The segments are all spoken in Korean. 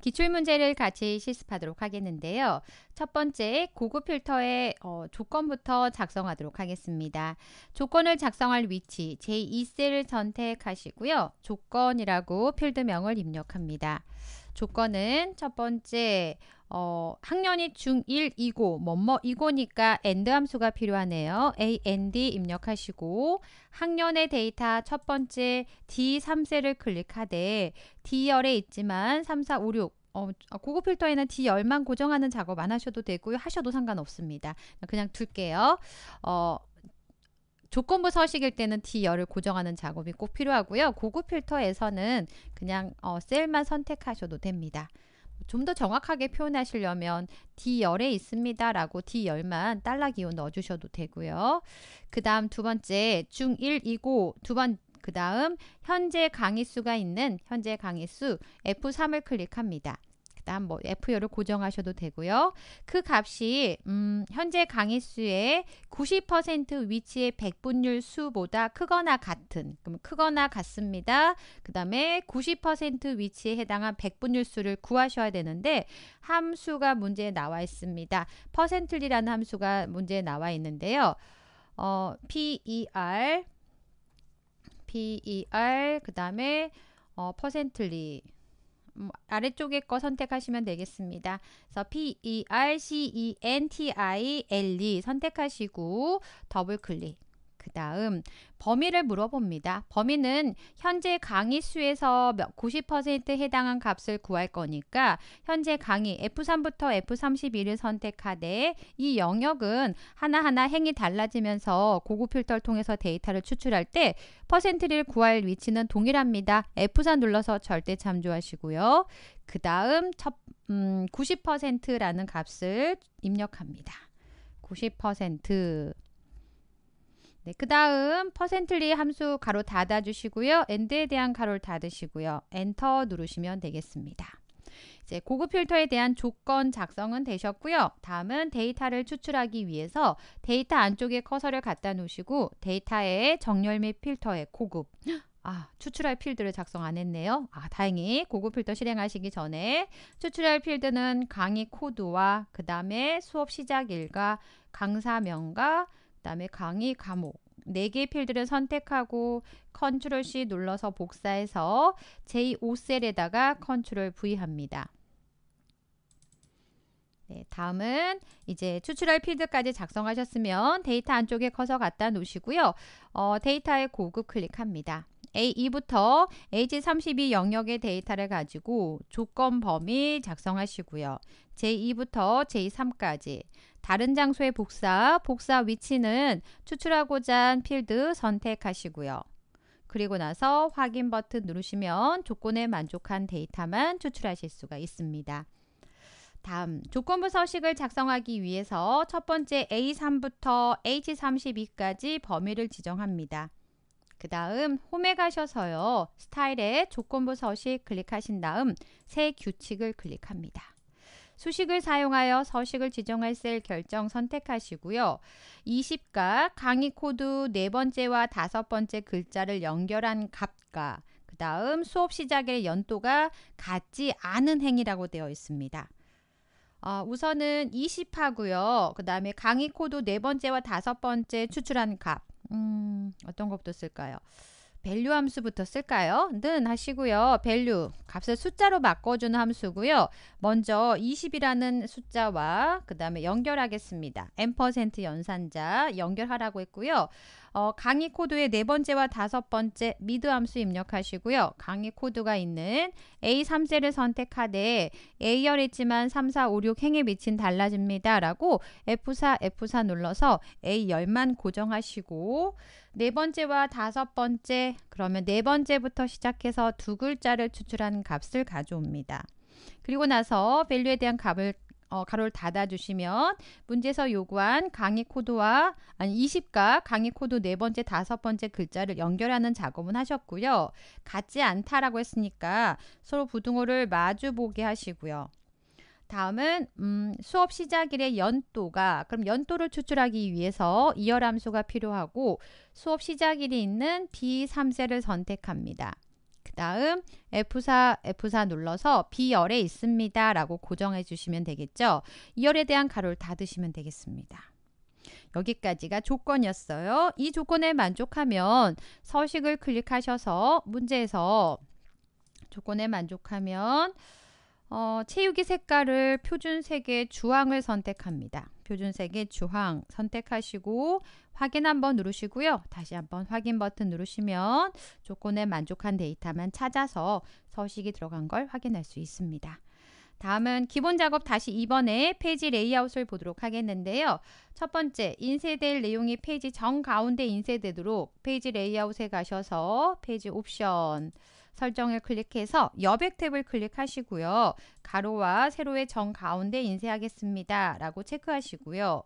기출문제를 같이 실습하도록 하겠는데요. 첫 번째 고급 필터의 어, 조건부터 작성하도록 하겠습니다. 조건을 작성할 위치 제2셀을 선택하시고요. 조건이라고 필드명을 입력합니다. 조건은 첫 번째 어, 학년이 중1이고 뭐뭐이고니까 and 함수가 필요하네요. and 입력하시고 학년의 데이터 첫 번째 D3셀을 클릭하되 D열에 있지만 3, 4, 5, 6 어, 아, 고급 필터에는 D열만 고정하는 작업 안 하셔도 되고요. 하셔도 상관없습니다. 그냥 둘게요. 어, 조건부 서식일 때는 D열을 고정하는 작업이 꼭 필요하고요. 고급 필터에서는 그냥 어, 셀만 선택하셔도 됩니다. 좀 더 정확하게 표현하시려면 D열에 있습니다 라고 D열만 달러 기호 넣어주셔도 되고요. 그 다음 두 번째 중1이고 두 번 그 다음 현재 강의수가 있는 현재 강의수 F3을 클릭합니다. 일단 뭐 f 열을 고정하셔도 되고요. 그 값이 음, 현재 강의수의 90% 위치의 백분율 수보다 크거나 같은 그럼 크거나 같습니다. 그 다음에 90% 위치에 해당한 백분율 수를 구하셔야 되는데 함수가 문제에 나와 있습니다. 퍼센트리라는 함수가 문제에 나와 있는데요. 어, PER PER 그 다음에 어, 퍼센트리 음, 아래쪽에 거 선택하시면 되겠습니다. 그래서 P E R C E N T I L E 선택하시고 더블 클릭. 그 다음 범위를 물어봅니다. 범위는 현재 강의 수에서 90% 해당한 값을 구할 거니까 현재 강의 F3부터 F31을 선택하되 이 영역은 하나하나 행이 달라지면서 고급 필터를 통해서 데이터를 추출할 때 퍼센트를 구할 위치는 동일합니다. f 3 눌러서 절대 참조하시고요. 그 다음 첫 음, 90%라는 값을 입력합니다. 90% 네, 그 다음 퍼센트리 함수 가로 닫아주시고요. 엔드에 대한 가로를 닫으시고요. 엔터 누르시면 되겠습니다. 이제 고급 필터에 대한 조건 작성은 되셨고요. 다음은 데이터를 추출하기 위해서 데이터 안쪽에 커서를 갖다 놓으시고 데이터에 정렬 및 필터에 고급 아, 추출할 필드를 작성 안 했네요. 아, 다행히 고급 필터 실행하시기 전에 추출할 필드는 강의 코드와 그 다음에 수업 시작 일과 강사명과 그다음에 강의 과목 4개 의 필드를 선택하고 컨트롤 C 눌러서 복사해서 j 5셀에다가 컨트롤 V 합니다. 네, 다음은 이제 추출할 필드까지 작성하셨으면 데이터 안쪽에 커서 갖다 놓으시고요. 어, 데이터의 고급 클릭합니다. A2부터 H32 영역의 데이터를 가지고 조건 범위 작성하시고요. 제2부터 제3까지 다른 장소의 복사, 복사 위치는 추출하고자 한 필드 선택하시고요. 그리고 나서 확인 버튼 누르시면 조건에 만족한 데이터만 추출하실 수가 있습니다. 다음, 조건부 서식을 작성하기 위해서 첫 번째 A3부터 H32까지 범위를 지정합니다. 그 다음 홈에 가셔서요. 스타일에 조건부 서식 클릭하신 다음 새 규칙을 클릭합니다. 수식을 사용하여 서식을 지정할 셀 결정 선택하시고요. 20가 강의 코드 네 번째와 다섯 번째 글자를 연결한 값과 그 다음 수업 시작의 연도가 같지 않은 행이라고 되어 있습니다. 어, 우선은 20하고요. 그 다음에 강의 코드 네 번째와 다섯 번째 추출한 값. 음, 어떤 것부터 쓸까요? 밸류 함수부터 쓸까요? 는 하시고요. 밸류 값을 숫자로 바꿔주는 함수고요. 먼저 20이라는 숫자와 그 다음에 연결하겠습니다. m 연산자 연결하라고 했고요. 어, 강의 코드의 네 번째와 다섯 번째 미드 함수 입력하시고요. 강의 코드가 있는 A3셀을 선택하되 A열이지만 3, 4, 5, 6 행의 위치 달라집니다. 라고 F4, F4 눌러서 A열만 고정하시고 네 번째와 다섯 번째 그러면 네 번째부터 시작해서 두 글자를 추출한 값을 가져옵니다. 그리고 나서 밸류에 대한 값을 어, 가로를 닫아주시면 문제에서 요구한 강의 코드와 아니 20과 강의 코드 네 번째 다섯 번째 글자를 연결하는 작업은 하셨고요. 같지 않다라고 했으니까 서로 부등호를 마주 보게 하시고요. 다음은 음, 수업 시작일의 연도가 그럼 연도를 추출하기 위해서 이열함수가 필요하고 수업 시작일이 있는 B3세를 선택합니다. 다음 F4, F4 눌러서 B열에 있습니다. 라고 고정해 주시면 되겠죠. 이 열에 대한 가로를 닫으시면 되겠습니다. 여기까지가 조건이었어요. 이 조건에 만족하면 서식을 클릭하셔서 문제에서 조건에 만족하면 어, 채우기 색깔을 표준색의 주황을 선택합니다. 표준색의 주황 선택하시고 확인 한번 누르시고요. 다시 한번 확인 버튼 누르시면 조건에 만족한 데이터만 찾아서 서식이 들어간 걸 확인할 수 있습니다. 다음은 기본 작업 다시 2번에 페이지 레이아웃을 보도록 하겠는데요. 첫 번째, 인쇄될 내용이 페이지 정 가운데 인쇄되도록 페이지 레이아웃에 가셔서 페이지 옵션, 설정을 클릭해서 여백 탭을 클릭하시고요. 가로와 세로의 정 가운데 인쇄하겠습니다. 라고 체크하시고요.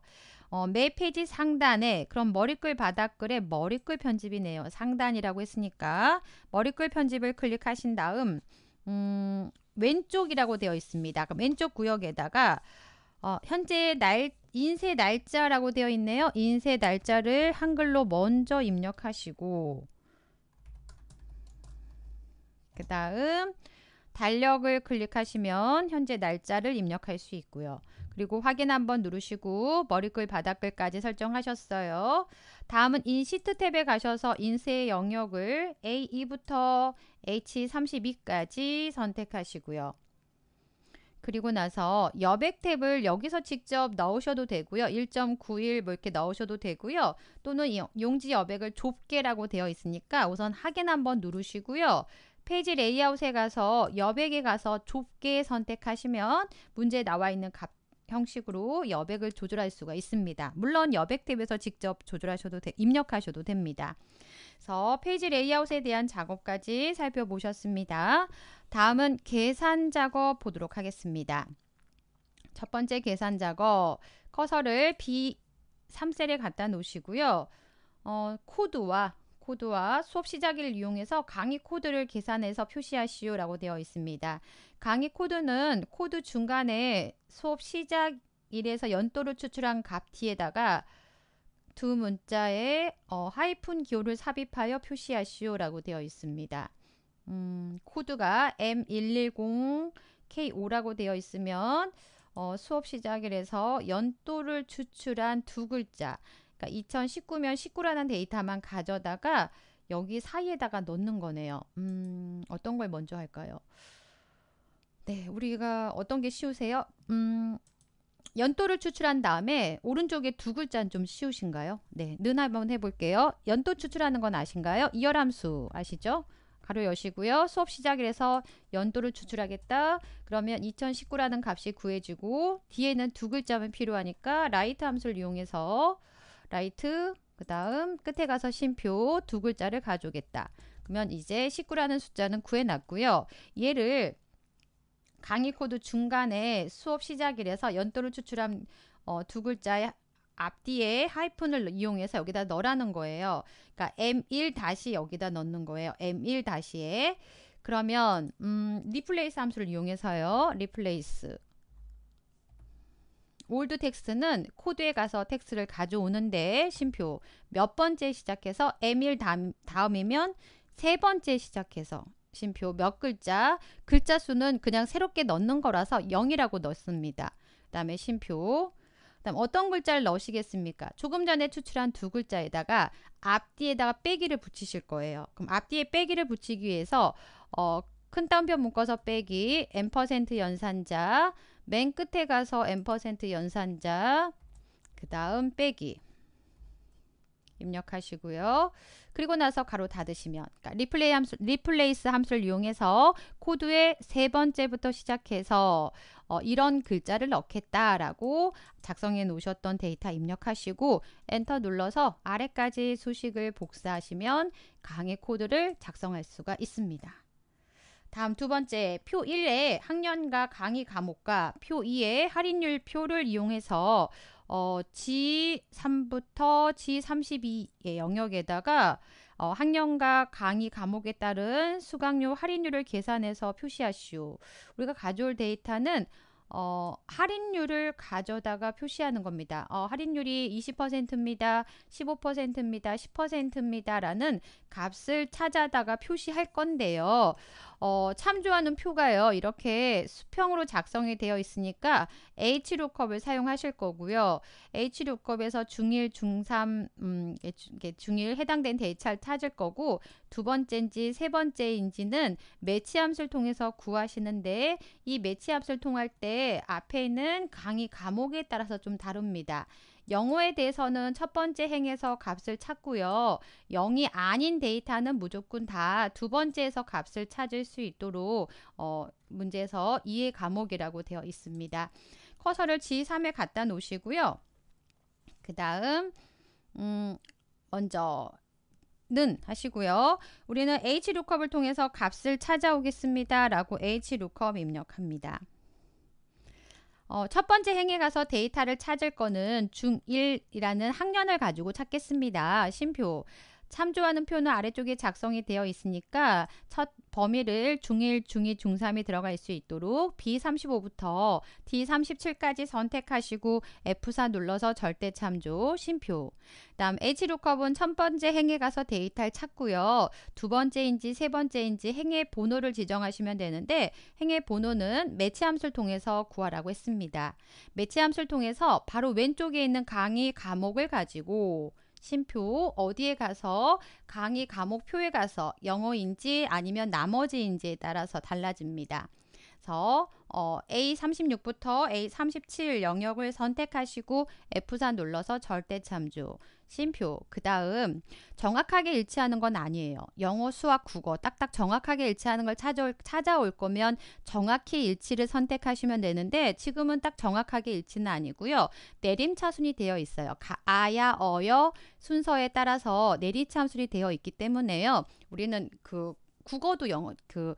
어, 매 페이지 상단에 그럼 머리글 바닥글에 머리글 편집이네요. 상단이라고 했으니까 머리글 편집을 클릭하신 다음 음, 왼쪽이라고 되어 있습니다. 그 왼쪽 구역에다가 어, 현재 날 인쇄 날짜라고 되어 있네요. 인쇄 날짜를 한글로 먼저 입력하시고 그 다음 달력을 클릭하시면 현재 날짜를 입력할 수 있고요. 그리고 확인 한번 누르시고 머리글 바닥글까지 설정하셨어요. 다음은 인시트 탭에 가셔서 인쇄 영역을 A2부터 H32까지 선택하시고요. 그리고 나서 여백 탭을 여기서 직접 넣으셔도 되고요. 1.91뭐 이렇게 넣으셔도 되고요. 또는 용지 여백을 좁게라고 되어 있으니까 우선 확인 한번 누르시고요. 페이지 레이아웃에 가서 여백에 가서 좁게 선택하시면 문제에 나와 있는 값 형식으로 여백을 조절할 수가 있습니다. 물론 여백 탭에서 직접 조절하셔도 되, 입력하셔도 됩니다. 그래서 페이지 레이아웃에 대한 작업까지 살펴보셨습니다. 다음은 계산 작업 보도록 하겠습니다. 첫 번째 계산 작업 커서를 B3셀에 갖다 놓으시고요. 어, 코드와 코드와 수업 시작일을 이용해서 강의 코드를 계산해서 표시하시오 라고 되어 있습니다. 강의 코드는 코드 중간에 수업 시작일에서 연도를 추출한 값 뒤에다가 두 문자에 어, 하이픈 기호를 삽입하여 표시하시오 라고 되어 있습니다. 음, 코드가 M110K5라고 되어 있으면 어, 수업 시작일에서 연도를 추출한 두 글자 그러니까 2 0 1 9년 19라는 데이터만 가져다가 여기 사이에다가 넣는 거네요. 음, 어떤 걸 먼저 할까요? 네, 우리가 어떤 게 쉬우세요? 음, 연도를 추출한 다음에 오른쪽에 두 글자는 좀 쉬우신가요? 네, 는 한번 해볼게요. 연도 추출하는 건 아신가요? 이열함수 아시죠? 가로 여시고요. 수업 시작이라서 연도를 추출하겠다. 그러면 2019라는 값이 구해지고 뒤에는 두 글자만 필요하니까 라이트 함수를 이용해서 라이트 그 다음 끝에 가서 쉼표두 글자를 가져오겠다. 그러면 이제 19라는 숫자는 구해놨고요. 얘를 강의 코드 중간에 수업 시작이라서 연도를 추출한 어, 두 글자의 앞뒤에 하이픈을 이용해서 여기다 넣으라는 거예요. 그러니까 M1 다시 여기다 넣는 거예요. M1 다시에. 그러면 음, 리플레이스 함수를 이용해서요. 리플레이스 올드 텍스는 코드에 가서 텍스를 가져오는데 심표 몇 번째 시작해서 m일 다음, 다음이면 세 번째 시작해서 심표 몇 글자 글자 수는 그냥 새롭게 넣는 거라서 0이라고 넣습니다. 그 다음에 심표 그다음 어떤 글자를 넣으시겠습니까? 조금 전에 추출한 두 글자에다가 앞뒤에다가 빼기를 붙이실 거예요. 그럼 앞뒤에 빼기를 붙이기 위해서 어, 큰 따옴표 묶어서 빼기, n% 연산자, 맨 끝에 가서 n% 연산자 그 다음 빼기 입력하시고요. 그리고 나서 가로 닫으시면 그러니까 리플레이 함수, 리플레이스 함수를 이용해서 코드의 세 번째부터 시작해서 어, 이런 글자를 넣겠다라고 작성해 놓으셨던 데이터 입력하시고 엔터 눌러서 아래까지 수식을 복사하시면 강의 코드를 작성할 수가 있습니다. 다음 두 번째, 표 1에 학년과 강의 과목과 표 2에 할인율 표를 이용해서 어, G3부터 G32의 영역에다가 어, 학년과 강의 과목에 따른 수강료 할인율을 계산해서 표시하시오. 우리가 가져올 데이터는 어, 할인율을 가져다가 표시하는 겁니다. 어, 할인율이 20%입니다. 15%입니다. 10%입니다. 라는 값을 찾아다가 표시할 건데요. 어, 참조하는 표가요. 이렇게 수평으로 작성이 되어 있으니까 h l o 을 사용하실 거고요. h l o 에서중1중3 음, 중일 해당된 데이터를 찾을 거고 두 번째인지 세 번째인지는 매치함수를 통해서 구하시는데 이 매치함수를 통할 때 앞에 있는 강의 과목에 따라서 좀다릅니다 영어에 대해서는 첫 번째 행에서 값을 찾고요. 0이 아닌 데이터는 무조건 다 두 번째에서 값을 찾을 수 있도록 어, 문제에서 이해 과목이라고 되어 있습니다. 커서를 G3에 갖다 놓으시고요. 그 다음 음, 먼저 는 하시고요. 우리는 h l o o k 을 통해서 값을 찾아오겠습니다. 라고 h l o o k 입력합니다. 어, 첫 번째 행에 가서 데이터를 찾을 거는 중1이라는 학년을 가지고 찾겠습니다. 심표. 참조하는 표는 아래쪽에 작성이 되어 있으니까 첫 범위를 중1, 중2, 중3이 들어갈 수 있도록 B35부터 D37까지 선택하시고 F4 눌러서 절대 참조, 심표. 다음 H로컵은 첫 번째 행에 가서 데이터를 찾고요. 두 번째인지 세 번째인지 행의 번호를 지정하시면 되는데 행의 번호는 매치 함수를 통해서 구하라고 했습니다. 매치 함수를 통해서 바로 왼쪽에 있는 강의 과목을 가지고 심표 어디에 가서 강의 과목표에 가서 영어인지 아니면 나머지인지에 따라서 달라집니다. 그래서 어, A36부터 A37 영역을 선택하시고 F4 눌러서 절대 참조 심표. 그 다음 정확하게 일치하는 건 아니에요. 영어, 수학, 국어 딱딱 정확하게 일치하는 걸 찾아올, 찾아올 거면 정확히 일치를 선택하시면 되는데 지금은 딱 정확하게 일치는 아니고요. 내림차순이 되어 있어요. 가, 아야, 어여 순서에 따라서 내리참순이 되어 있기 때문에요. 우리는 그 국어도 영어 그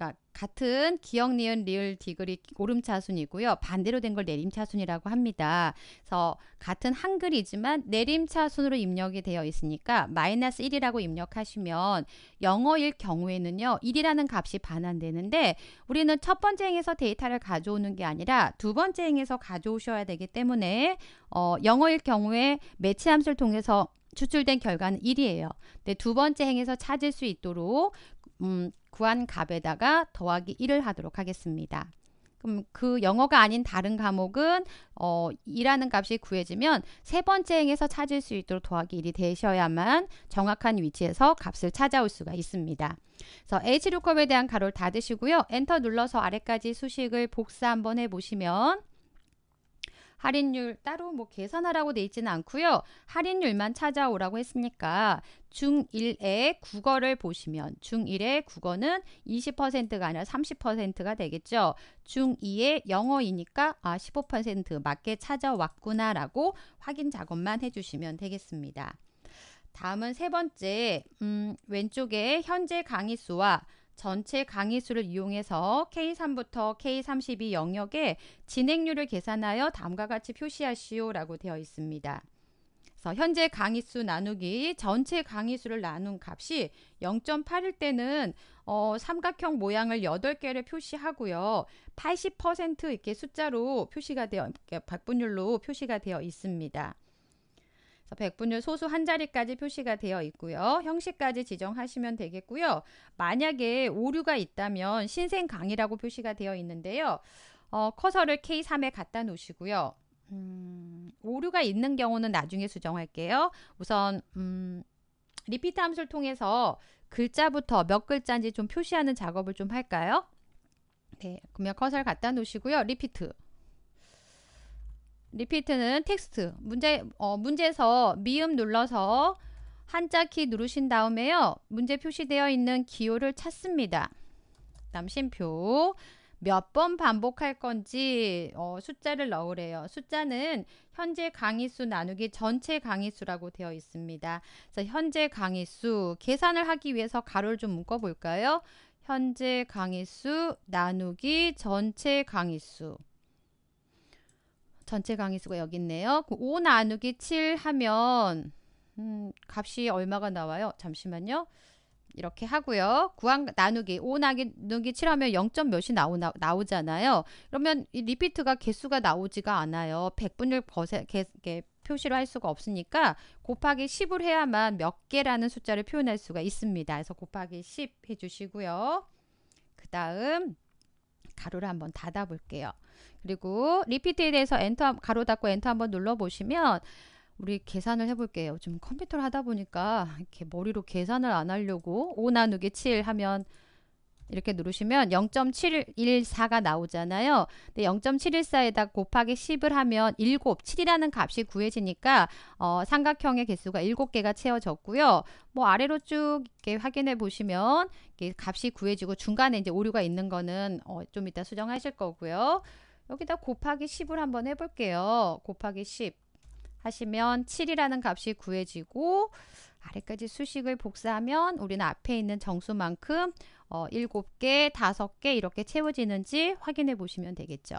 그러니까 같은 기억 니은 리을 디귿이 오름차순이고요. 반대로 된 걸 내림차순이라고 합니다. 그래서 같은 한글이지만 내림차순으로 입력이 되어 있으니까 마이너스 1이라고 입력하시면 영어일 경우에는요. 1이라는 값이 반환되는데 우리는 첫 번째 행에서 데이터를 가져오는 게 아니라 두 번째 행에서 가져오셔야 되기 때문에 어, 영어일 경우에 매치 함수를 통해서 추출된 결과는 1이에요. 근두 번째 행에서 찾을 수 있도록 음, 구한 값에다가 더하기 1을 하도록 하겠습니다. 그럼 그 영어가 아닌 다른 과목은 어, 2라는 값이 구해지면 세 번째 행에서 찾을 수 있도록 더하기 1이 되셔야만 정확한 위치에서 값을 찾아올 수가 있습니다. 그래서 H루컵에 대한 가로를 닫으시고요. 엔터 눌러서 아래까지 수식을 복사 한번 해보시면 할인율 따로 뭐 계산하라고 돼 있지는 않고요. 할인율만 찾아오라고 했으니까 중1의 국어를 보시면 중1의 국어는 20%가 아니라 30%가 되겠죠. 중2의 영어이니까 아15% 맞게 찾아왔구나라고 확인 작업만 해주시면 되겠습니다. 다음은 세 번째, 음, 왼쪽에 현재 강의수와 전체 강의 수를 이용해서 K3부터 K32 영역의 진행률을 계산하여 다음과 같이 표시하시오라고 되어 있습니다. 현재 강의수 나누기 전체 강의수를 나눈 값이 0.8일 때는 어, 삼각형 모양을 8개를 표시하고요. 80% 이렇게 숫자로 표시가 되어 박분율로 표시가 되어 있습니다. 백분율 소수 한 자리까지 표시가 되어 있고요. 형식까지 지정하시면 되겠고요. 만약에 오류가 있다면 신생 강이라고 표시가 되어 있는데요. 어, 커서를 K3에 갖다 놓으시고요. 음, 오류가 있는 경우는 나중에 수정할게요. 우선 음, 리피트 함수를 통해서 글자부터 몇 글자인지 좀 표시하는 작업을 좀 할까요? 네, 그러면 커서를 갖다 놓으시고요. 리피트 리피트는 텍스트. 문제, 어, 문제에서 미음 눌러서 한자 키 누르신 다음에요. 문제 표시되어 있는 기호를 찾습니다. 남신표. 몇 번 반복할 건지 어, 숫자를 넣으래요. 숫자는 현재 강의수 나누기 전체 강의수라고 되어 있습니다. 그래서 현재 강의수 계산을 하기 위해서 가로를 좀 묶어 볼까요? 현재 강의수 나누기 전체 강의수 전체 강의수가 여기 있네요. 5 그 나누기 7 하면 음, 값이 얼마가 나와요? 잠시만요. 이렇게 하고요. 구한 나누기 5 나누기 7 하면 0. 몇이 나오나, 나오잖아요. 그러면 이 리피트가 개수가 나오지가 않아요. 1 0 0분율 벗에, 개, 개, 표시를 할 수가 없으니까 곱하기 10을 해야만 몇 개라는 숫자를 표현할 수가 있습니다. 그래서 곱하기 10 해주시고요. 그 다음 가로를 한번 닫아 볼게요. 그리고 리피트에 대해서 엔터 가로 닫고 엔터 한번 눌러 보시면 우리 계산을 해볼게요. 좀 컴퓨터를 하다 보니까 이렇게 머리로 계산을 안 하려고 5 나누기 7 하면 이렇게 누르시면 0.714가 나오잖아요. 근데 0.714에다 곱하기 10을 하면 7, 7이라는 값이 구해지니까 어, 삼각형의 개수가 7개가 채워졌고요. 뭐 아래로 쭉 이렇게 확인해 보시면 값이 구해지고 중간에 이제 오류가 있는 거는 어, 좀 이따 수정하실 거고요. 여기다 곱하기 10을 한번 해볼게요. 곱하기 10 하시면 7이라는 값이 구해지고 아래까지 수식을 복사하면 우리는 앞에 있는 정수만큼 어, 7개, 5개 이렇게 채워지는지 확인해 보시면 되겠죠.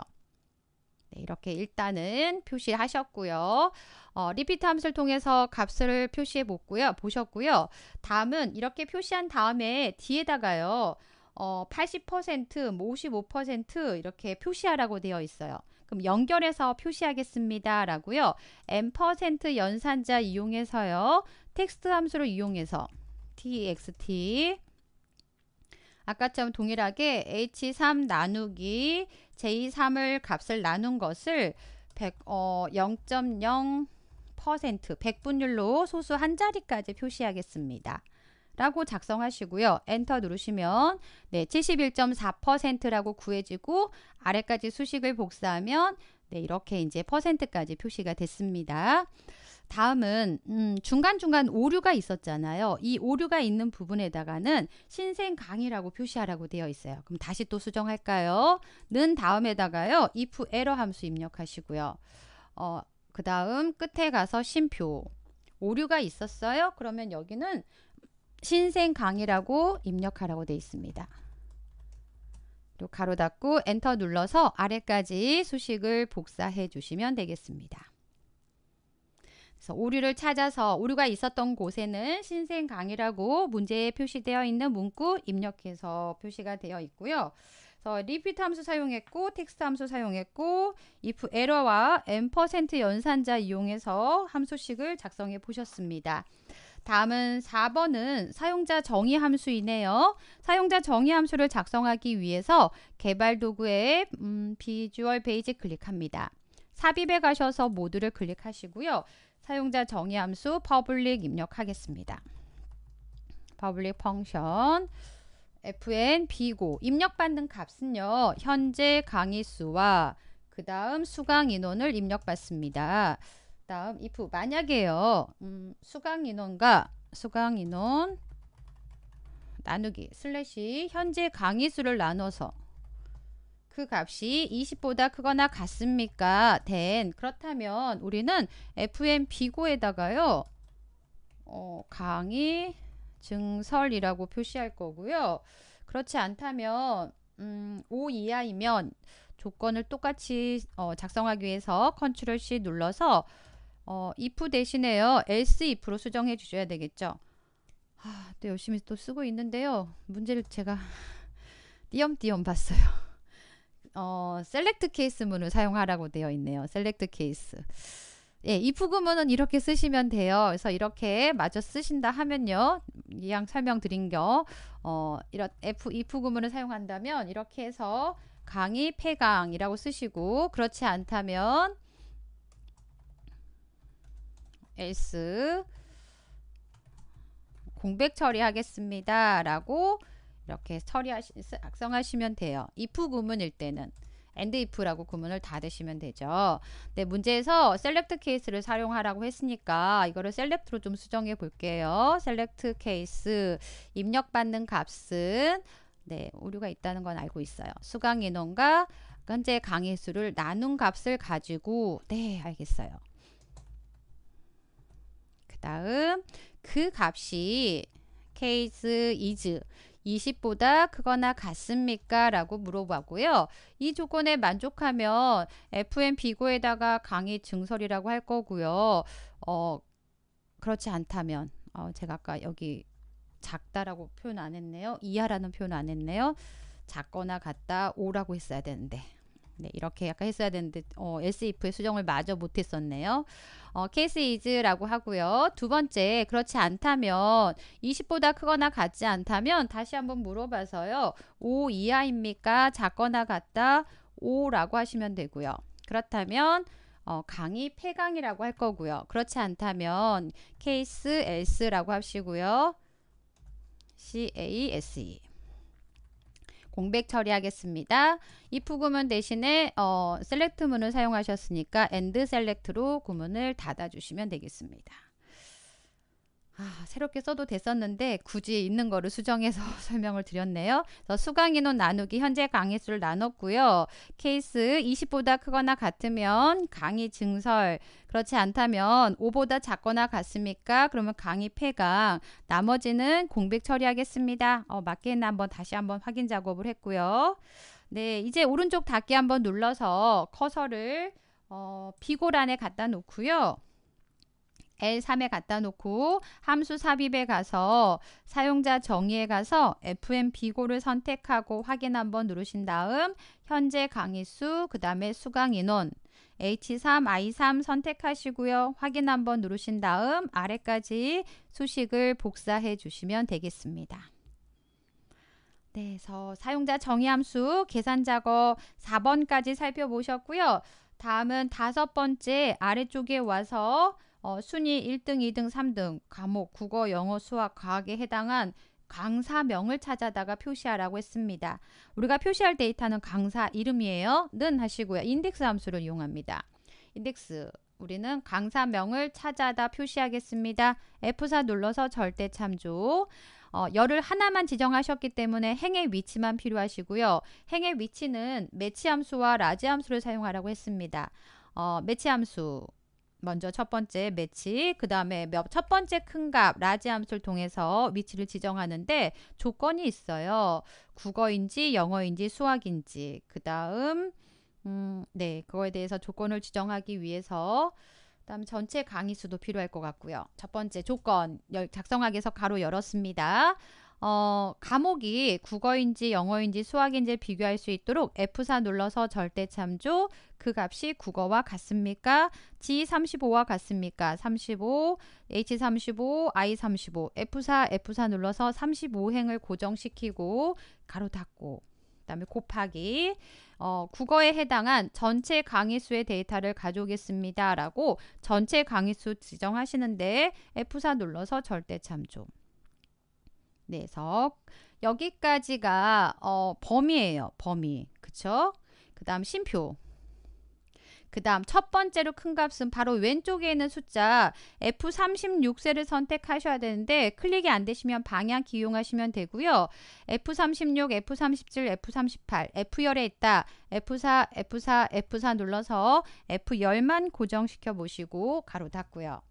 네, 이렇게 일단은 표시하셨고요. 어, 리피트 함수를 통해서 값을 표시해 보고요. 보셨고요. 다음은 이렇게 표시한 다음에 뒤에다가요. 어, 80%, 뭐55% 이렇게 표시하라고 되어 있어요. 그럼 연결해서 표시하겠습니다. 라고요. m% 연산자 이용해서요. 텍스트 함수를 이용해서 txt 아까처럼 동일하게 h3 나누기 j3을 값을 나눈 것을 100, 어, 0.0% 100분율로 소수 한 자리까지 표시하겠습니다. 라고 작성하시고요. 엔터 누르시면 네, 71.4%라고 구해지고 아래까지 수식을 복사하면 네, 이렇게 이제 퍼센트까지 표시가 됐습니다. 다음은 음, 중간중간 오류가 있었잖아요. 이 오류가 있는 부분에다가는 신생 강의라고 표시하라고 되어 있어요. 그럼 다시 또 수정할까요? 는 다음에다가요. if error 함수 입력하시고요. 어, 그 다음 끝에 가서 심표 오류가 있었어요. 그러면 여기는 신생 강의라고 입력하라고 되어 있습니다. 가로 닫고 엔터 눌러서 아래까지 수식을 복사해 주시면 되겠습니다. 그래서 오류를 찾아서 오류가 있었던 곳에는 신생 강의라고 문제에 표시되어 있는 문구 입력해서 표시가 되어 있고요. 그래서 리피트 함수 사용했고 텍스트 함수 사용했고 if 에러와 m 연산자 이용해서 함수식을 작성해 보셨습니다. 다음은 4번은 사용자 정의 함수이네요. 사용자 정의 함수를 작성하기 위해서 개발 도구에 음, 비주얼 베이직 클릭합니다. 삽입에 가셔서 모두를 클릭하시고요. 사용자 정의 함수 퍼블릭 입력하겠습니다. 퍼블릭 펑션 fn 비고 입력받는 값은요. 현재 강의 수와 그 다음 수강 인원을 입력받습니다. 다음 if 만약에요. 음, 수강 인원과 수강 인원 나누기 슬래시 현재 강의 수를 나눠서 그 값이 20보다 크거나 같습니까? 된 그렇다면 우리는 fm 비고에다가요. 어, 강의 증설이라고 표시할 거고요. 그렇지 않다면 음, 5 이하이면 조건을 똑같이 어, 작성하기 위해서 컨트롤 C 눌러서 어, if 대신에요. else if로 수정해 주셔야 되겠죠. 아, 또 열심히 또 쓰고 있는데요. 문제를 제가 띄엄띄엄 봤어요. 어, 셀렉트 케이스 문을 사용하라고 되어 있네요. 셀렉트 케이스. 예, if 구문은 이렇게 쓰시면 돼요. 그래서 이렇게 마저 쓰신다 하면요. 이왕 설명드린 거, 어, 이런 f, if 구문을 사용한다면 이렇게 해서 강의 폐강이라고 쓰시고 그렇지 않다면 else 공백 처리하겠습니다. 라고 이렇게 처리하시, 악성하시면 돼요. if 구문일 때는 and if라고 구문을 닫으시면 되죠. 네, 문제에서 셀렉트 케이스를 사용하라고 했으니까 이거를 셀렉트로 좀 수정해 볼게요. 셀렉트 케이스 입력받는 값은 네, 오류가 있다는 건 알고 있어요. 수강 인원과 현재 강의 수를 나눈 값을 가지고 네, 알겠어요. 다음 그 값이 케이스 이즈 s 20보다 크거나 같습니까? 라고 물어봤고요. 이 조건에 만족하면 FM 비고에다가 강의 증설이라고 할 거고요. 어, 그렇지 않다면 어, 제가 아까 여기 작다라고 표현 안 했네요. 이하라는 표현 안 했네요. 작거나 같다 오라고 했어야 되는데 네, 이렇게 약간 했어야 되는데 어, SEF의 수정을 마저 못했었네요. 어, case is라고 하고요. 두 번째, 그렇지 않다면 20보다 크거나 같지 않다면 다시 한번 물어봐서요. 5 이하입니까? 작거나 같다? 5라고 하시면 되고요. 그렇다면 어, 강의 폐강이라고 할 거고요. 그렇지 않다면 케이스 S라고 하시고요. CASE 공백 처리하겠습니다. if 구문 대신에 어, select 문을 사용하셨으니까 and select로 구문을 닫아주시면 되겠습니다. 아, 새롭게 써도 됐었는데 굳이 있는 거를 수정해서 설명을 드렸네요. 그래서 수강인원 나누기 현재 강의 수를 나눴고요. 케이스 20보다 크거나 같으면 강의 증설, 그렇지 않다면 5보다 작거나 같습니까? 그러면 강의 폐강, 나머지는 공백 처리하겠습니다. 어, 맞게는 한번 다시 한번 확인 작업을 했고요. 네, 이제 오른쪽 닫기 한번 눌러서 커서를 어, 비고란에 갖다 놓고요. L3에 갖다 놓고 함수 삽입에 가서 사용자 정의에 가서 FM 비고를 선택하고 확인 한번 누르신 다음 현재 강의 수, 그 다음에 수강 인원 H3, I3 선택하시고요. 확인 한번 누르신 다음 아래까지 수식을 복사해 주시면 되겠습니다. 네, 그래서 사용자 정의 함수 계산 작업 4번까지 살펴보셨고요. 다음은 다섯 번째 아래쪽에 와서 어, 순위 1등, 2등, 3등 과목 국어, 영어, 수학, 과학에 해당한 강사명을 찾아다가 표시하라고 했습니다. 우리가 표시할 데이터는 강사 이름이에요. 는 하시고요. 인덱스 함수를 이용합니다. 인덱스 우리는 강사명을 찾아다 표시하겠습니다. F4 눌러서 절대 참조. 어, 열을 하나만 지정하셨기 때문에 행의 위치만 필요하시고요. 행의 위치는 매치 함수와 라지 함수를 사용하라고 했습니다. 어, 매치 함수 먼저 첫 번째 매치, 그 다음에 첫 번째 큰 값, 라지 함수를 통해서 위치를 지정하는데 조건이 있어요. 국어인지 영어인지 수학인지, 그 다음, 음, 네, 그거에 대해서 조건을 지정하기 위해서 그 다음 전체 강의 수도 필요할 것 같고요. 첫 번째 조건 작성하기위해서 가로 열었습니다. 어, 과목이 국어인지 영어인지 수학인지 비교할 수 있도록 F4 눌러서 절대 참조 그 값이 국어와 같습니까? G35와 같습니까? 35, H35, I35 F4, F4 눌러서 35행을 고정시키고 가로 닫고 그 다음에 곱하기 어, 국어에 해당한 전체 강의수의 데이터를 가져오겠습니다. 라고 전체 강의수 지정하시는데 F4 눌러서 절대 참조 그서 네, 여기까지가 어, 범위예요. 범위. 그쵸? 그 다음 심표. 그 다음 첫 번째로 큰 값은 바로 왼쪽에 있는 숫자 F36세를 선택하셔야 되는데 클릭이 안 되시면 방향 기용하시면 되고요. F36, F37, F38, F10에 있다. F4, F4, F4 눌러서 F10만 고정시켜 보시고 가로 닫고요.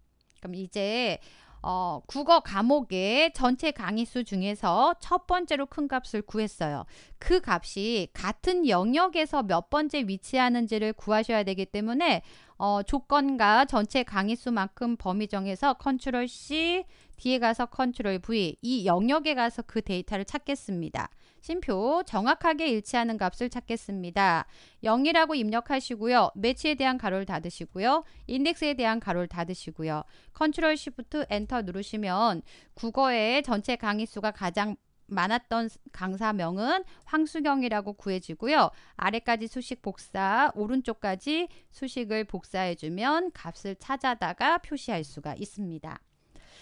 그럼 이제 어, 국어 과목의 전체 강의수 중에서 첫 번째로 큰 값을 구했어요. 그 값이 같은 영역에서 몇 번째 위치하는지를 구하셔야 되기 때문에 어, 조건과 전체 강의수만큼 범위 정해서 컨트롤 C, 뒤에 가서 컨트롤 V 이 영역에 가서 그 데이터를 찾겠습니다. 심표 정확하게 일치하는 값을 찾겠습니다. 0이라고 입력하시고요. 매치에 대한 가로를 닫으시고요. 인덱스에 대한 가로를 닫으시고요. 컨트롤 시프트 엔터 누르시면 국어의 전체 강의 수가 가장 많았던 강사명은 황수경이라고 구해지고요. 아래까지 수식 복사, 오른쪽까지 수식을 복사해주면 값을 찾아다가 표시할 수가 있습니다.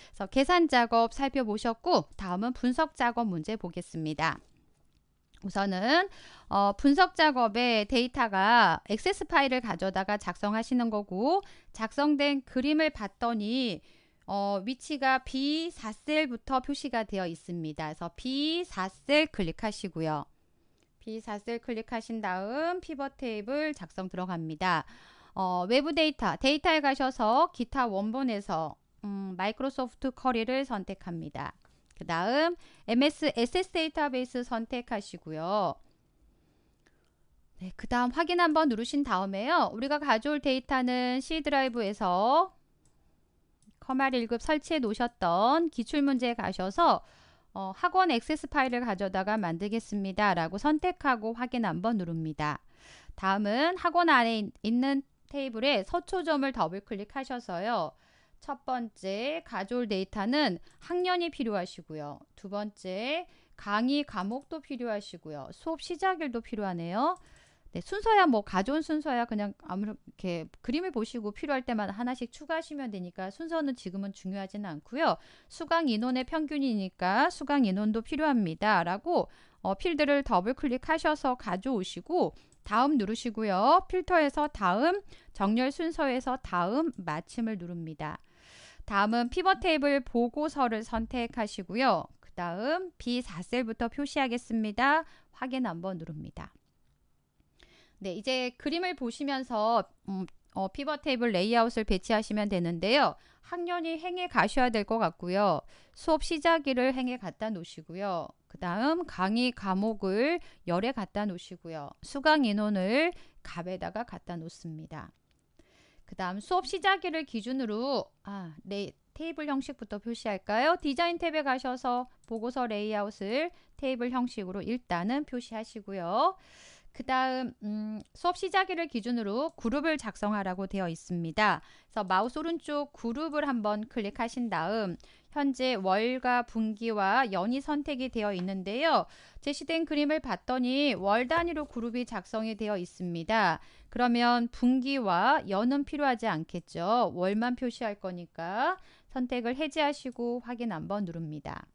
그래서 계산 작업 살펴보셨고 다음은 분석 작업 문제 보겠습니다. 우선은 어, 분석 작업에 데이터가 액세스 파일을 가져다가 작성하시는 거고 작성된 그림을 봤더니 어, 위치가 B4셀부터 표시가 되어 있습니다. 그래서 B4셀 클릭하시고요. B4셀 클릭하신 다음 피벗 테이블 작성 들어갑니다. 어, 외부 데이터, 데이터에 가셔서 기타 원본에서 음, 마이크로소프트 커리를 선택합니다. 그 다음 MS SS 데이터베이스 선택하시고요. 네, 그 다음 확인 한번 누르신 다음에요. 우리가 가져올 데이터는 C 드라이브에서 커말 1급 설치해 놓으셨던 기출문제에 가셔서 어, 학원 액세스 파일을 가져다가 만들겠습니다. 라고 선택하고 확인 한번 누릅니다. 다음은 학원 안에 있는 테이블에 서초점을 더블 클릭하셔서요. 첫 번째 가졸 데이터는 학년이 필요하시고요. 두 번째 강의 과목도 필요하시고요. 수업 시작일도 필요하네요. 네, 순서야 뭐 가져온 순서야 그냥 아무렇게 그림을 보시고 필요할 때마다 하나씩 추가하시면 되니까 순서는 지금은 중요하진 않고요. 수강 인원의 평균이니까 수강 인원도 필요합니다. 라고 어, 필드를 더블 클릭하셔서 가져오시고 다음 누르시고요. 필터에서 다음, 정렬 순서에서 다음, 마침을 누릅니다. 다음은 피벗 테이블 보고서를 선택하시고요. 그 다음 B4셀부터 표시하겠습니다. 확인 한번 누릅니다. 네, 이제 그림을 보시면서 음, 어, 피벗 테이블 레이아웃을 배치하시면 되는데요. 학년이 행에 가셔야 될 것 같고요. 수업 시작일을 행에 갖다 놓으시고요. 그 다음 강의 과목을 열에 갖다 놓으시고요. 수강 인원을 갑에다가 갖다 놓습니다. 그 다음 수업 시작일을 기준으로 아, 레, 네, 테이블 형식부터 표시할까요? 디자인 탭에 가셔서 보고서 레이아웃을 테이블 형식으로 일단은 표시하시고요. 그 다음 음, 수업 시작일을 기준으로 그룹을 작성하라고 되어 있습니다. 그래서 마우스 오른쪽 그룹을 한번 클릭하신 다음 현재 월과 분기와 연이 선택이 되어 있는데요. 제시된 그림을 봤더니 월 단위로 그룹이 작성이 되어 있습니다. 그러면 분기와 연은 필요하지 않겠죠. 월만 표시할 거니까 선택을 해제하시고 확인 한번 누릅니다.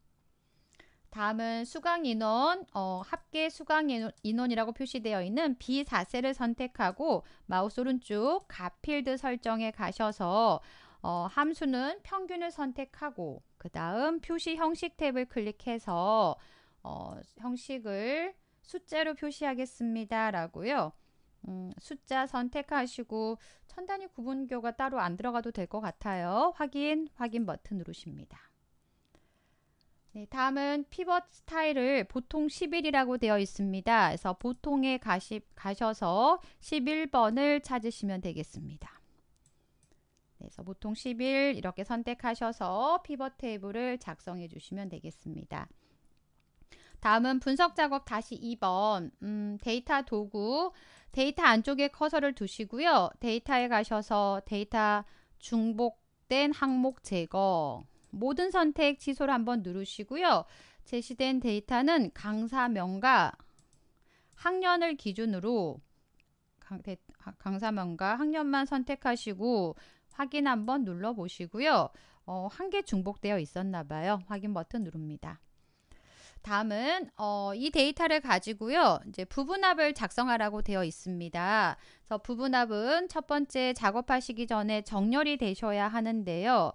다음은 수강 인원, 어, 합계 수강 인원이라고 표시되어 있는 B4세를 선택하고 마우스 오른쪽 가필드 설정에 가셔서 어, 함수는 평균을 선택하고 그 다음 표시 형식 탭을 클릭해서 어, 형식을 숫자로 표시하겠습니다. 라고요. 음, 숫자 선택하시고 천 단위 구분교가 따로 안 들어가도 될 것 같아요. 확인, 확인 버튼 누르십니다. 네, 다음은 피벗 스타일을 보통 1 0이라고 되어 있습니다. 그래서 보통에 가시, 가셔서 11번을 찾으시면 되겠습니다. 그래서 보통 10일 이렇게 선택하셔서 피벗 테이블을 작성해 주시면 되겠습니다. 다음은 분석 작업 다시 2번 음, 데이터 도구 데이터 안쪽에 커서를 두시고요. 데이터에 가셔서 데이터 중복된 항목 제거 모든 선택 취소를 한번 누르시고요. 제시된 데이터는 강사명과 학년을 기준으로 아, 강사명과 학년만 선택하시고 확인 한번 눌러 보시고요. 어, 한 개 중복되어 있었나 봐요. 확인 버튼 누릅니다. 다음은 어, 이 데이터를 가지고요. 이제 부분합을 작성하라고 되어 있습니다. 그래서 부분합은 첫 번째 작업하시기 전에 정렬이 되셔야 하는데요.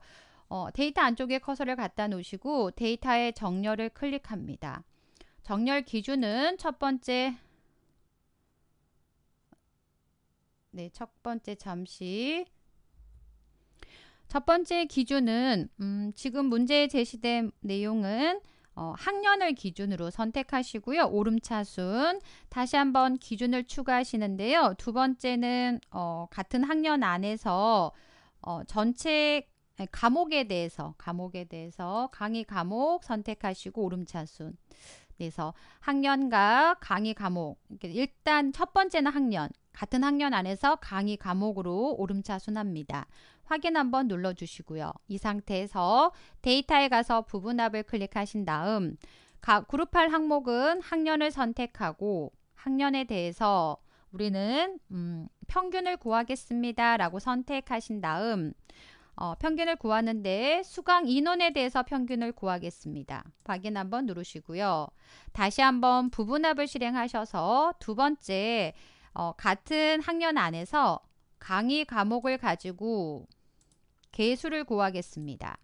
어, 데이터 안쪽에 커서를 갖다 놓으시고 데이터의 정렬을 클릭합니다. 정렬 기준은 첫 번째 네, 첫 번째 잠시 첫 번째 기준은 음, 지금 문제에 제시된 내용은 어, 학년을 기준으로 선택하시고요. 오름차순 다시 한번 기준을 추가하시는데요. 두 번째는 어, 같은 학년 안에서 어, 전체 과목에 대해서 과목에 대해서 강의 과목 선택하시고 오름차순 그래서 학년과 강의 과목 일단 첫 번째는 학년 같은 학년 안에서 강의 과목으로 오름차순합니다. 확인 한번 눌러주시고요. 이 상태에서 데이터에 가서 부분합을 클릭하신 다음 가, 그룹 8 항목은 학년을 선택하고 학년에 대해서 우리는 음, 평균을 구하겠습니다. 라고 선택하신 다음 어, 평균을 구하는데 수강 인원에 대해서 평균을 구하겠습니다. 확인 한번 누르시고요. 다시 한번 부분합을 실행하셔서 두 번째 어, 같은 학년 안에서 강의 과목을 가지고 개수를 구하겠습니다.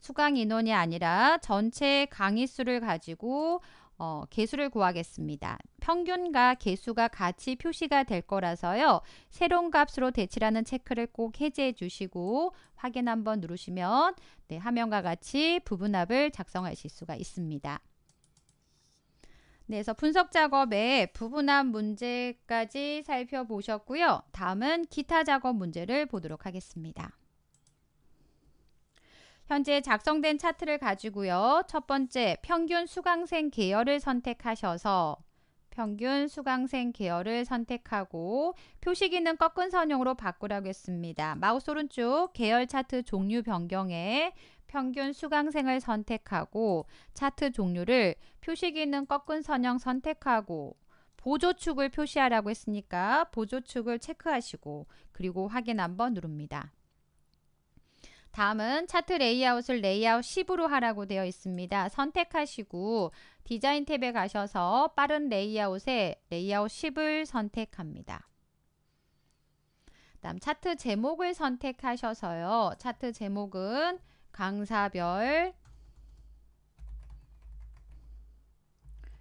수강 인원이 아니라 전체 강의 수를 가지고 어, 개수를 구하겠습니다. 평균과 개수가 같이 표시가 될 거라서요. 새로운 값으로 대치라는 체크를 꼭 해제해 주시고 확인 한번 누르시면 네, 화면과 같이 부분합을 작성하실 수가 있습니다. 네, 그래서 분석 작업에 부분한 문제까지 살펴보셨고요. 다음은 기타 작업 문제를 보도록 하겠습니다. 현재 작성된 차트를 가지고요. 첫 번째, 평균 수강생 계열을 선택하셔서 평균 수강생 계열을 선택하고 표시 기능 꺾은 선형으로 바꾸라고 했습니다. 마우스 오른쪽 계열 차트 종류 변경에 평균 수강생을 선택하고 차트 종류를 표시 기능 꺾은 선형 선택하고 보조축을 표시하라고 했으니까 보조축을 체크하시고 그리고 확인 한번 누릅니다. 다음은 차트 레이아웃을 레이아웃 10으로 하라고 되어 있습니다. 선택하시고 디자인 탭에 가셔서 빠른 레이아웃에 레이아웃 10을 선택합니다. 다음 차트 제목을 선택하셔서요. 차트 제목은 강사별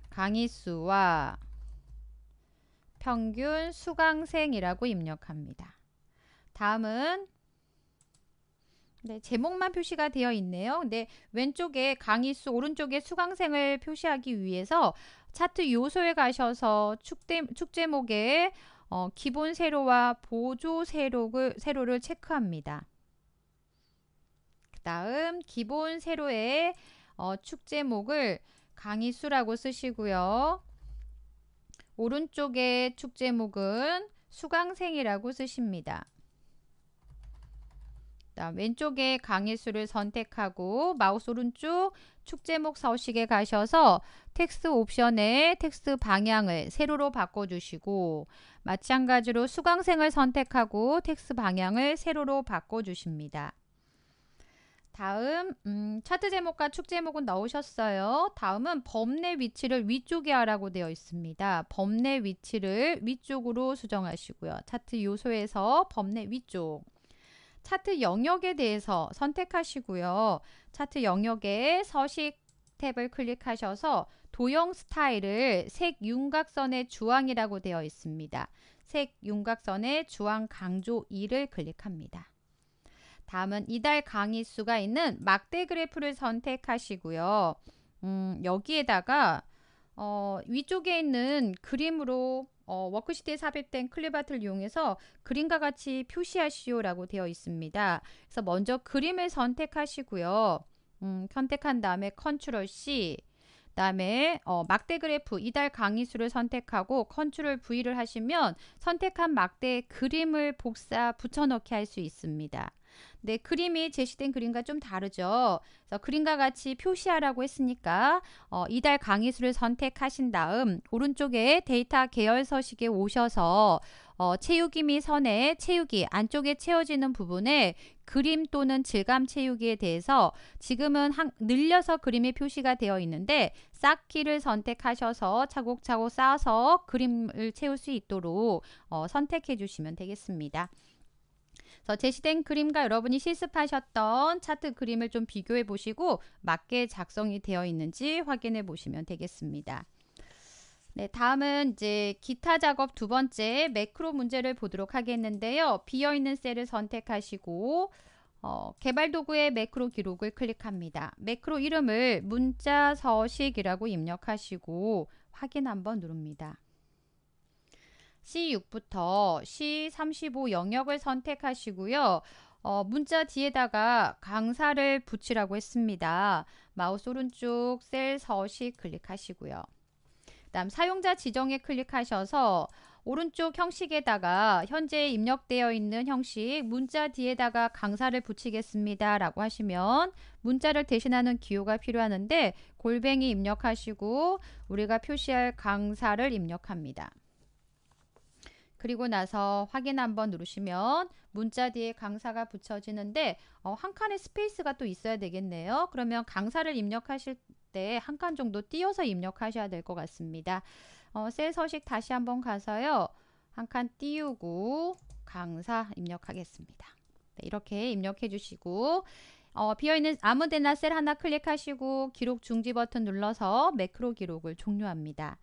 강의 수와 평균 수강생이라고 입력합니다. 다음은 네, 제목만 표시가 되어 있네요. 근데 네, 왼쪽에 강의 수, 오른쪽에 수강생을 표시하기 위해서 차트 요소에 가셔서 축대, 축제목에 어, 기본 세로와 보조 세로를, 세로를 체크합니다. 다음 기본 세로의 어, 축제목을 강의수라고 쓰시고요. 오른쪽에 축제목은 수강생이라고 쓰십니다. 왼쪽에 강의수를 선택하고 마우스 오른쪽 축제목 서식에 가셔서 텍스트 옵션에 텍스트 방향을 세로로 바꿔주시고 마찬가지로 수강생을 선택하고 텍스트 방향을 세로로 바꿔주십니다. 다음 음, 차트 제목과 축 제목은 넣으셨어요. 다음은 범내 위치를 위쪽에 하라고 되어 있습니다. 범내 위치를 위쪽으로 수정하시고요. 차트 요소에서 범내 위쪽. 차트 영역에 대해서 선택하시고요. 차트 영역에 서식 탭을 클릭하셔서 도형 스타일을 색 윤곽선의 주황이라고 되어 있습니다. 색 윤곽선의 주황 강조 2를 클릭합니다. 다음은 이달 강의 수가 있는 막대 그래프를 선택하시고요. 음, 여기에다가 어, 위쪽에 있는 그림으로 어, 워크시트에 삽입된 클립아트를 이용해서 그림과 같이 표시하시오 라고 되어 있습니다. 그래서 먼저 그림을 선택하시고요. 음, 선택한 다음에 컨트롤 C 그 다음에 어, 막대 그래프 이달 강의수를 선택하고 컨트롤 V를 하시면 선택한 막대 그림을 복사 붙여넣기 할 수 있습니다. 네, 그림이 제시된 그림과 좀 다르죠. 그래서 그림과 같이 표시하라고 했으니까 어, 이달 강의수를 선택하신 다음 오른쪽에 데이터 계열 서식에 오셔서 어, 채우기 및 선의 채우기 안쪽에 채워지는 부분에 그림 또는 질감 채우기에 대해서 지금은 한, 늘려서 그림이 표시가 되어 있는데 쌓기를 선택하셔서 차곡차곡 쌓아서 그림을 채울 수 있도록 어, 선택해 주시면 되겠습니다. 제시된 그림과 여러분이 실습하셨던 차트 그림을 좀 비교해 보시고 맞게 작성이 되어 있는지 확인해 보시면 되겠습니다. 네, 다음은 이제 기타 작업 두 번째 매크로 문제를 보도록 하겠는데요. 비어있는 셀을 선택하시고 어, 개발 도구의 매크로 기록을 클릭합니다. 매크로 이름을 문자 서식이라고 입력하시고 확인 한번 누릅니다. C6부터 C35 영역을 선택하시고요. 어, 문자 뒤에다가 강사를 붙이라고 했습니다. 마우스 오른쪽 셀 서식 클릭하시고요. 다음 사용자 지정에 클릭하셔서 오른쪽 형식에다가 현재 입력되어 있는 형식 문자 뒤에다가 강사를 붙이겠습니다 라고 하시면 문자를 대신하는 기호가 필요하는데 골뱅이 입력하시고 우리가 표시할 강사를 입력합니다. 그리고 나서 확인 한번 누르시면 문자 뒤에 강사가 붙여지는데 어, 한 칸의 스페이스가 또 있어야 되겠네요. 그러면 강사를 입력하실 때 한 칸 정도 띄어서 입력하셔야 될 것 같습니다. 어, 셀 서식 다시 한번 가서요. 한 칸 띄우고 강사 입력하겠습니다. 네, 이렇게 입력해 주시고 어, 비어있는 아무데나 셀 하나 클릭하시고 기록 중지 버튼 눌러서 매크로 기록을 종료합니다.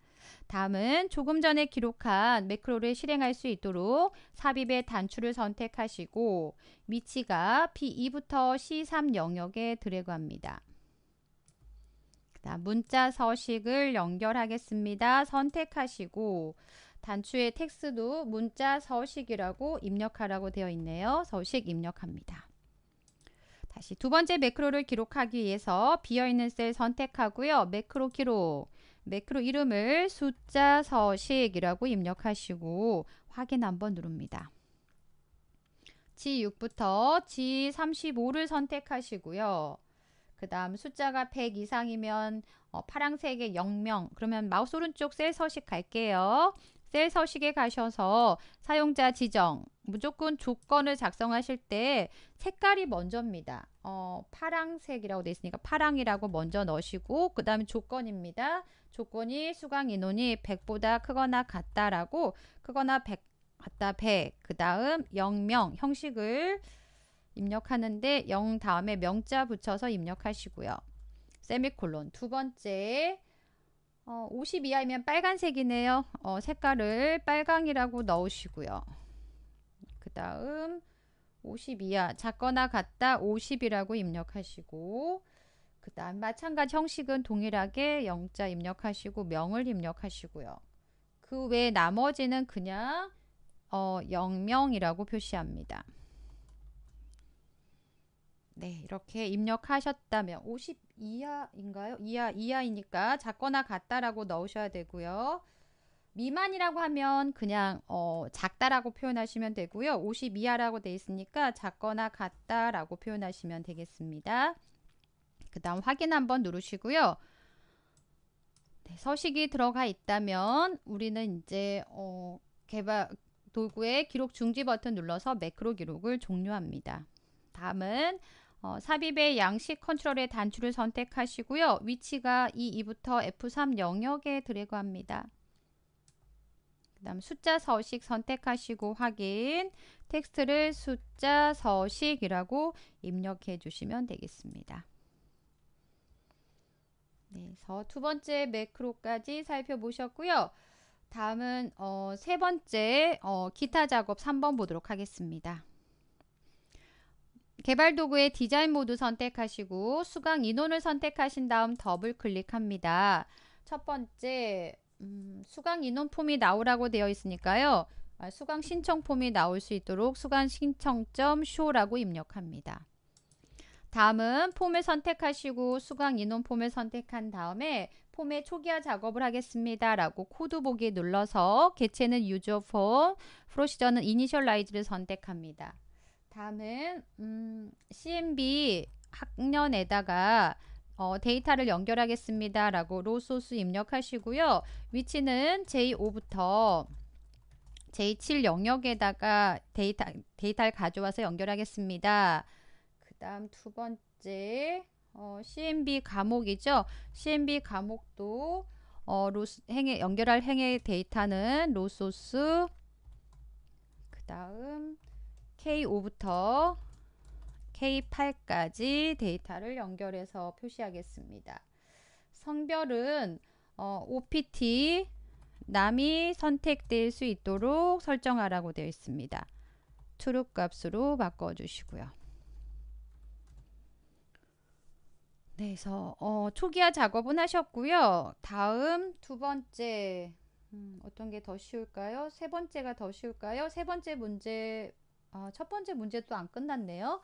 다음은 조금 전에 기록한 매크로를 실행할 수 있도록 삽입의 단추를 선택하시고 위치가 B2부터 C3 영역에 드래그합니다. 문자 서식을 연결하겠습니다. 선택하시고 단추의 텍스도 문자 서식이라고 입력하라고 되어 있네요. 서식 입력합니다. 다시 두 번째 매크로를 기록하기 위해서 비어있는 셀 선택하고요. 매크로 기록 매크로 이름을 숫자 서식이라고 입력하시고 확인 한번 누릅니다. G6부터 G35를 선택하시고요. 그 다음 숫자가 100 이상이면 어, 파랑색의 0명 그러면 마우스 오른쪽 셀 서식 갈게요. 셀 서식에 가셔서 사용자 지정 무조건 조건을 작성하실 때 색깔이 먼저입니다. 어, 파랑색이라고 돼 있으니까 파랑이라고 먼저 넣으시고 그 다음에 조건입니다. 조건이 수강 인원이 100보다 크거나 같다라고 크거나 100 같다 100 그 다음 0명 형식을 입력하는데 0 다음에 명자 붙여서 입력하시고요. 세미콜론 두 번째 어, 50 이하이면 빨간색이네요. 어, 색깔을 빨강이라고 넣으시고요. 그 다음 50 이하 작거나 같다 50이라고 입력하시고 그 다음 마찬가지 형식은 동일하게 영자 입력하시고 명을 입력하시고요. 그 외 나머지는 그냥 어, 영명이라고 표시합니다. 네, 이렇게 입력하셨다면 50 이하인가요? 이하 이하이니까 작거나 같다라고 넣으셔야 되고요. 미만이라고 하면 그냥 어, 작다라고 표현하시면 되고요. 50 이하라고 돼 있으니까 작거나 같다라고 표현하시면 되겠습니다. 그 다음 확인 한번 누르시고요. 네, 서식이 들어가 있다면 우리는 이제 어, 개발 도구의 기록 중지 버튼 눌러서 매크로 기록을 종료합니다. 다음은 어, 삽입의 양식 컨트롤의 단추를 선택하시고요. 위치가 E2부터 F3 영역에 들어갑니다. 그 다음 숫자 서식 선택하시고 확인 텍스트를 숫자 서식이라고 입력해 주시면 되겠습니다. 네, 두 번째 매크로까지 살펴보셨고요. 다음은 어, 세 번째 어, 기타 작업 3번 보도록 하겠습니다. 개발 도구의 디자인 모드 선택하시고 수강 인원을 선택하신 다음 더블 클릭합니다. 첫 번째 음, 수강 인원 폼이 나오라고 되어 있으니까요. 아, 수강 신청 폼이 나올 수 있도록 수강 신청점 쇼라고 입력합니다. 다음은 폼을 선택하시고 수강 인원 폼을 선택한 다음에 폼의 초기화 작업을 하겠습니다. 라고 코드 보기 눌러서 개체는 유저 폼, 프로시저는 이니셜라이즈를 선택합니다. 다음은 음, CMB 학년에다가 어, 데이터를 연결하겠습니다. 라고 로소스 입력하시고요. 위치는 J5부터 J7 영역에다가 데이터, 데이터를 가져와서 연결하겠습니다. 그 다음 두 번째 어, CMB 과목이죠. CMB 과목도 어, 로스, 행에, 연결할 행의 데이터는 로소스 그 다음 K5부터 K8까지 데이터를 연결해서 표시하겠습니다. 성별은 어, OPT 남이 선택될 수 있도록 설정하라고 되어 있습니다. t r 값으로 바꿔주시고요. 네, 그래서 어, 초기화 작업은 하셨고요. 다음 두 번째 음, 어떤 게 더 쉬울까요? 세 번째가 더 쉬울까요? 세 번째 문제 아, 첫 번째 문제 또 안 끝났네요.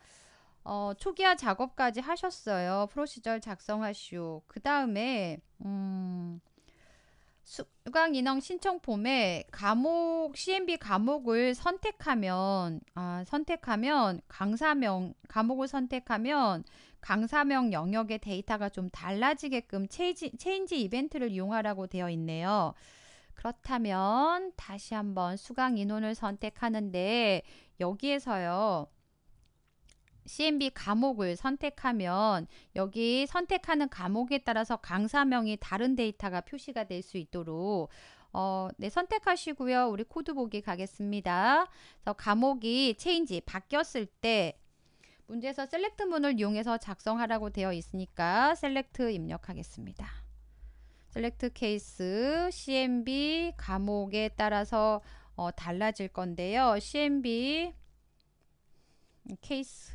어, 초기화 작업까지 하셨어요. 프로시절 작성하시오. 그 다음에 음, 수강인원 신청 폼에 과목 CMB 과목을 선택하면 아, 선택하면 강사명 과목을 선택하면 강사명 영역의 데이터가 좀 달라지게끔 체인지, 체인지 이벤트를 이용하라고 되어 있네요. 그렇다면 다시 한번 수강 인원을 선택하는데 여기에서요. CMB 과목을 선택하면 여기 선택하는 과목에 따라서 강사명이 다른 데이터가 표시가 될 수 있도록 어, 네, 선택하시고요. 우리 코드 보기 가겠습니다. 그래서 과목이 체인지 바뀌었을 때 문제에서 셀렉트 문을 이용해서 작성하라고 되어 있으니까 셀렉트 입력하겠습니다. 셀렉트 케이스 CMB 감옥에 따라서 어, 달라질 건데요. CMB 케이스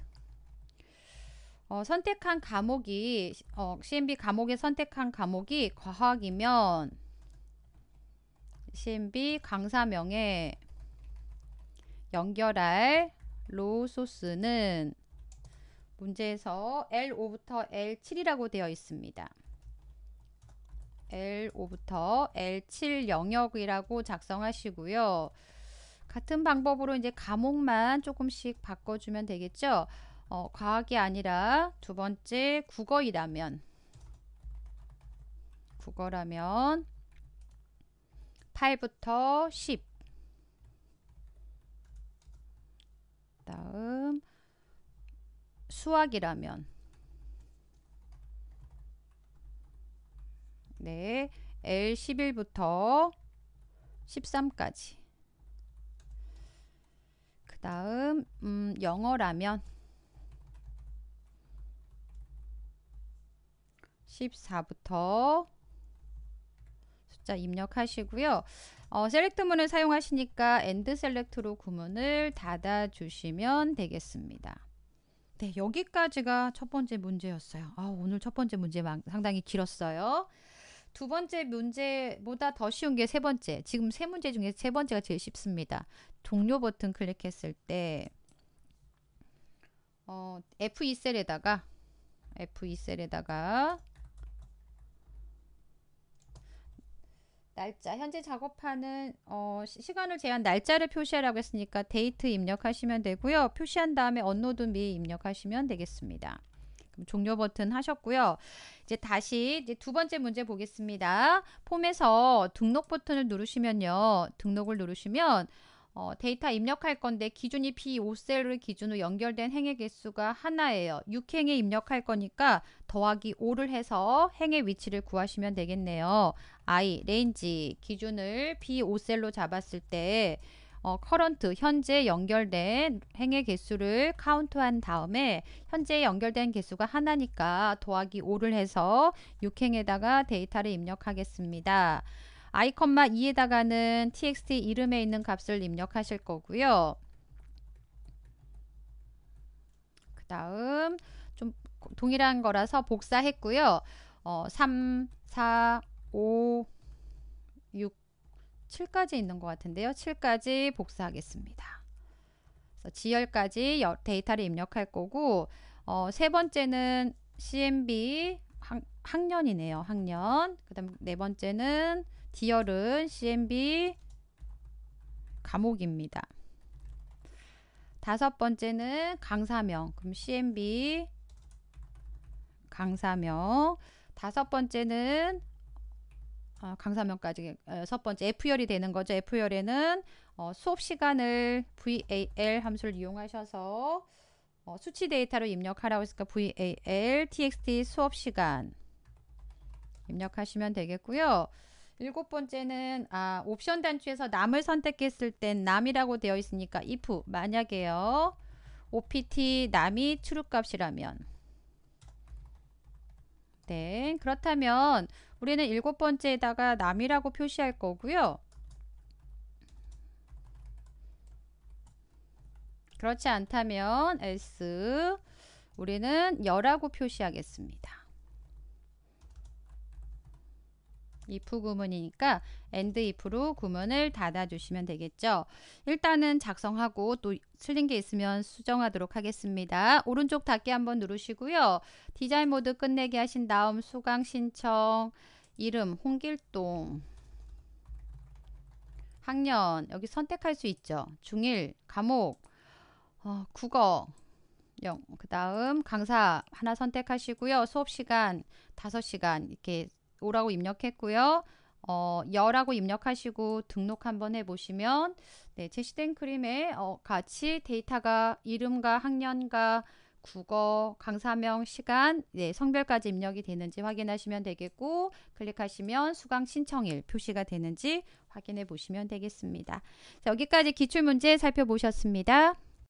어, 선택한 감옥이 어, CMB 과목에 선택한 과목이 과학이면 CMB 강사명에 연결할 로우 소스는 문제에서 L5부터 L7이라고 되어 있습니다. L5부터 L7 영역이라고 작성하시고요. 같은 방법으로 이제 과목만 조금씩 바꿔주면 되겠죠. 어, 과학이 아니라 두 번째 국어이라면 국어라면 8부터 10 다음 수학이라면 네. L11부터 13까지. 그 다음, 음, 영어라면 14부터 숫자 입력하시고요. 어, 셀렉트 문을 사용하시니까 엔드 셀렉트로 구문을 닫아 주시면 되겠습니다. 네, 여기까지가 첫 번째 문제였어요. 아, 오늘 첫 번째 문제 상당히 길었어요. 두 번째 문제보다 더 쉬운 게 세 번째. 지금 세 문제 중에 세 번째가 제일 쉽습니다. 종료 버튼 클릭했을 때 어, F2셀에다가 F2셀에다가 날짜 현재 작업하는 어, 시간을 제한 날짜를 표시하라고 했으니까 데이트 입력하시면 되고요. 표시한 다음에 언노드 미 입력하시면 되겠습니다. 종료 버튼 하셨고요. 이제 다시 이제 두 번째 문제 보겠습니다. 폼에서 등록 버튼을 누르시면요. 등록을 누르시면 어, 데이터 입력할 건데 기준이 p 5셀을 기준으로 연결된 행의 개수가 하나예요. 6행에 입력할 거니까 더하기 5를 해서 행의 위치를 구하시면 되겠네요. I, 레인지 기준을 p 5셀로 잡았을 때 어, 커런트 현재 연결된 행의 개수를 카운트한 다음에 현재 연결된 개수가 하나니까 더하기 5를 해서 6행에다가 데이터를 입력하겠습니다. i, 2에다가는 txt 이름에 있는 값을 입력하실 거고요. 그 다음 좀 동일한 거라서 복사했고요. 어, 3, 4, 5, 6 7까지 있는 것 같은데요. 7까지 복사하겠습니다. 지열까지 데이터를 입력할 거고 어, 세 번째는 CMB 학, 학년이네요. 학년. 그다음 네 번째는 디열은 CMB 과목입니다. 다섯 번째는 강사명. 그럼 CMB 강사명. 다섯 번째는 어, 강사명까지 어, 첫 번째 F열이 되는 거죠. F열에는 어, 수업 시간을 VAL 함수를 이용하셔서 어, 수치 데이터로 입력하라고 했으니까 VAL TXT 수업 시간 입력하시면 되겠고요. 일곱 번째는 아, 옵션 단추에서 남을 선택했을 땐 남이라고 되어 있으니까 if 만약에요. OPT 남이 추루 값이라면 네, 그렇다면 우리는 일곱 번째에다가 남이라고 표시할 거고요. 그렇지 않다면 s 우리는 열하고 표시하겠습니다. if 구문이니까 and if로 구문을 닫아주시면 되겠죠. 일단은 작성하고 또 틀린 게 있으면 수정하도록 하겠습니다. 오른쪽 닫기 한번 누르시고요. 디자인 모드 끝내기 하신 다음 수강 신청 이름 홍길동 학년 여기 선택할 수 있죠. 중1 과목 어, 국어 영. 그 다음 강사 하나 선택하시고요. 수업 시간 5 시간 이렇게 오라고 입력했고요. 어, 여라고 입력하시고 등록 한번 해보시면 네, 제시된 그림에 어, 같이 데이터가 이름과 학년과 국어, 강사명, 시간, 네, 성별까지 입력이 되는지 확인하시면 되겠고 클릭하시면 수강 신청일 표시가 되는지 확인해 보시면 되겠습니다. 자, 여기까지 기출문제 살펴보셨습니다.